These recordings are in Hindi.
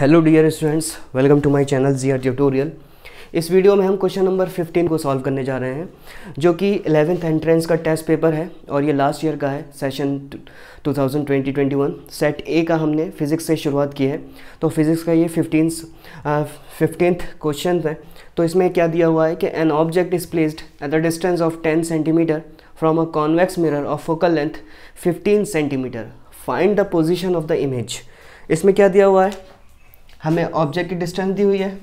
hello dear students welcome to my channel G tutorial इस वीडियो में हम क्वेश्चन नंबर 15 को सॉल्व करने जा रहे हैं जो कि एलेवेंथ एंट्रेंस का टेस्ट पेपर है और ये लास्ट ईयर का है सेशन 2020-21 सेट ए का हमने फिज़िक्स से शुरुआत की है तो फिज़िक्स का ये फिफ्टीन फिफ्टींथ क्वेश्चन है तो इसमें क्या दिया हुआ है कि an object is placed at the distance of ten centimetre from a convex mirror of focal length fifteen centimetre find the position of the image इसमें क्या दिया हुआ है हमें ऑब्जेक्ट की डिस्टेंस दी हुई है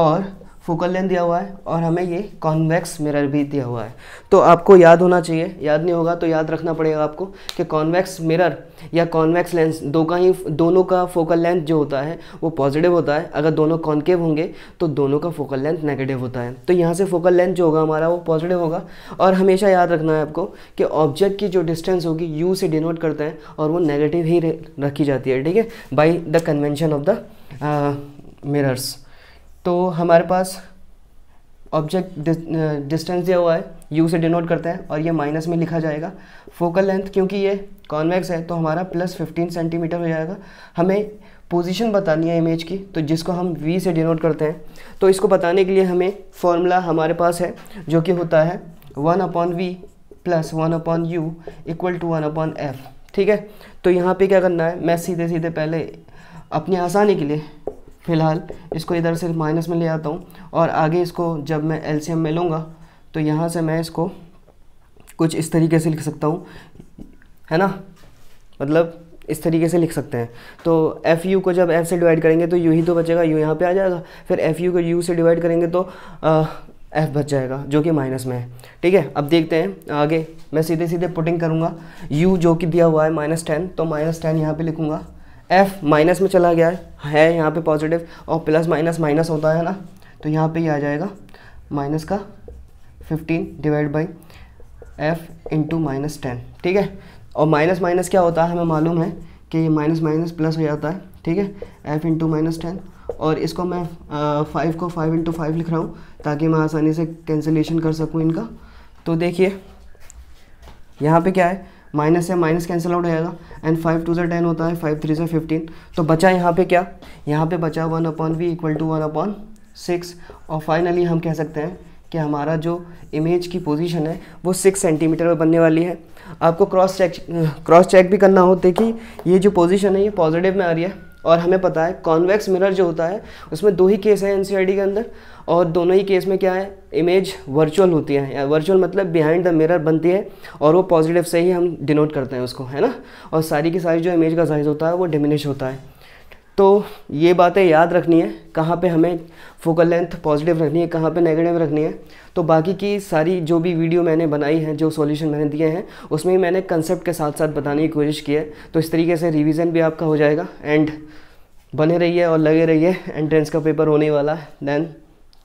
और फोकल लेंथ दिया हुआ है और हमें ये कॉन्वेक्स मिरर भी दिया हुआ है तो आपको याद होना चाहिए याद नहीं होगा तो याद रखना पड़ेगा आपको कि कॉन्वेक्स मिरर या कॉन्वेक्स लेंस दो का ही दोनों का फोकल लेंथ जो होता है वो पॉजिटिव होता है अगर दोनों कॉन्केव होंगे तो दोनों का फोकल लेंथ नेगेटिव होता है तो यहाँ से फोकल लेंथ जो होगा हमारा वो पॉजिटिव होगा और हमेशा याद रखना है आपको कि ऑब्जेक्ट की जो डिस्टेंस होगी यू से डिनोट करते हैं और वो नेगेटिव ही रखी जाती है ठीक है by the convention of the mirrors तो हमारे पास ऑब्जेक्ट डिस्टेंस दिया हुआ है यू से डिनोट करते हैं और ये माइनस में लिखा जाएगा फोकल लेंथ क्योंकि ये कॉन्वेक्स है तो हमारा प्लस फिफ्टीन सेंटीमीटर हो जाएगा हमें पोजीशन बतानी है इमेज की तो जिसको हम वी से डिनोट करते हैं तो इसको बताने के लिए हमें फॉर्मूला हमारे पास है जो कि होता है one upon v plus one upon u equal to one upon f ठीक है तो यहाँ पे क्या करना है मैं सीधे सीधे पहले अपनी आसानी के लिए फ़िलहाल इसको इधर से माइनस में ले आता हूँ और आगे इसको जब मैं एलसीएम में लूँगा तो यहाँ से मैं इसको कुछ इस तरीके से लिख सकता हूँ है ना मतलब इस तरीके से लिख सकते हैं तो एफ़ यू को जब एफ़ से डिवाइड करेंगे तो यू ही तो बचेगा यू यहाँ पे आ जाएगा फिर एफ़ यू को यू से डिवाइड करेंगे तो एफ़ बच जाएगा जो कि माइनस में है ठीक है अब देखते हैं आगे मैं सीधे सीधे पुटिंग करूँगा यू जो कि दिया हुआ है माइनस टेन तो माइनस टेन यहाँ पर लिखूँगा एफ माइनस में चला गया है यहाँ पे पॉजिटिव और प्लस माइनस माइनस होता है ना तो यहाँ पे ये यह आ जाएगा माइनस का 15 divide by f into minus ten ठीक है और माइनस माइनस क्या होता है हमें मालूम है कि ये माइनस माइनस प्लस हो जाता है ठीक है एफ इंटू माइनस टेन और इसको मैं फाइव को फाइव इंटू फाइव लिख रहा हूँ ताकि मैं आसानी से कैंसिलेशन कर सकूँ इनका तो देखिए यहाँ पे क्या है माइनस है माइनस कैंसिल आउट हो जाएगा एंड फाइव टू से टेन होता है फाइव थ्री से फिफ्टीन तो बचा यहाँ पे क्या यहाँ पे बचा one upon v equal to one upon six और फाइनली हम कह सकते हैं कि हमारा जो इमेज की पोजीशन है वो सिक्स सेंटीमीटर में बनने वाली है आपको क्रॉस चेक क्रॉस चेक भी करना होता है कि ये जो पोजिशन है ये पॉजिटिव में आ रही है और हमें पता है कॉन्वेक्स मिरर जो होता है उसमें दो ही केस है एन के अंदर और दोनों ही केस में क्या है इमेज वर्चुअल होती है वर्चुअल मतलब बिहाइंड द मिरर बनती है और वो पॉजिटिव से ही हम डिनोट करते हैं उसको है ना और सारी की सारी जो इमेज का साइज़ होता है वो डिमिनिश होता है तो ये बातें याद रखनी है कहाँ पे हमें फोकल लेंथ पॉजिटिव रखनी है कहाँ पे नेगेटिव रखनी है तो बाकी की सारी जो भी वीडियो मैंने बनाई है जो सॉल्यूशन मैंने दिए हैं उसमें मैंने कंसेप्ट के साथ साथ बताने की कोशिश की है तो इस तरीके से रिवीजन भी आपका हो जाएगा एंड बने रहिए और लगे रहिए एंट्रेंस का पेपर होने वाला है देन